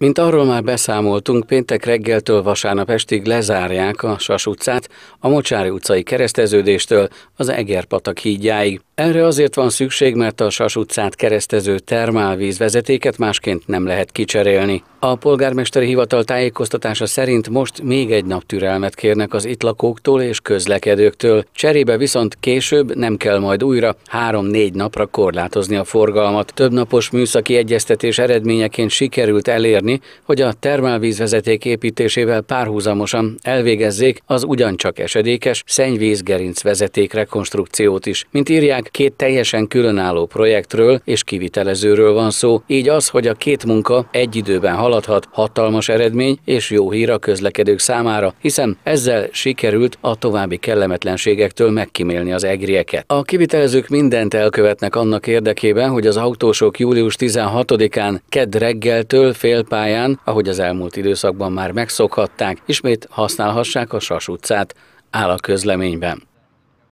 Mint arról már beszámoltunk, péntek reggeltől vasárnap estig lezárják a Sas utcát a Mocsári utcai kereszteződéstől az Egerpatak hídjáig. Erre azért van szükség, mert a Sas utcát keresztező termálvízvezetéket másként nem lehet kicserélni. A polgármesteri hivatal tájékoztatása szerint most még egy nap türelmet kérnek az itt lakóktól és közlekedőktől, cserébe viszont később nem kell majd újra három-négy napra korlátozni a forgalmat. Több napos műszaki egyeztetés eredményeként sikerült elérni ragaszkodni, hogy a termálvízvezeték építésével párhuzamosan elvégezzék az ugyancsak esedékes szennyvízgerinc vezeték rekonstrukciót is. Mint írják, két teljesen különálló projektről és kivitelezőről van szó, így az, hogy a két munka egy időben haladhat, hatalmas eredmény és jó hír a közlekedők számára, hiszen ezzel sikerült a további kellemetlenségektől megkímélni az egrieket. A kivitelezők mindent elkövetnek annak érdekében, hogy az autósok július 16-án kedd reggeltől fél pár pályán, ahogy az elmúlt időszakban már megszokhatták, ismét használhassák a Sas utcát, áll a közleményben.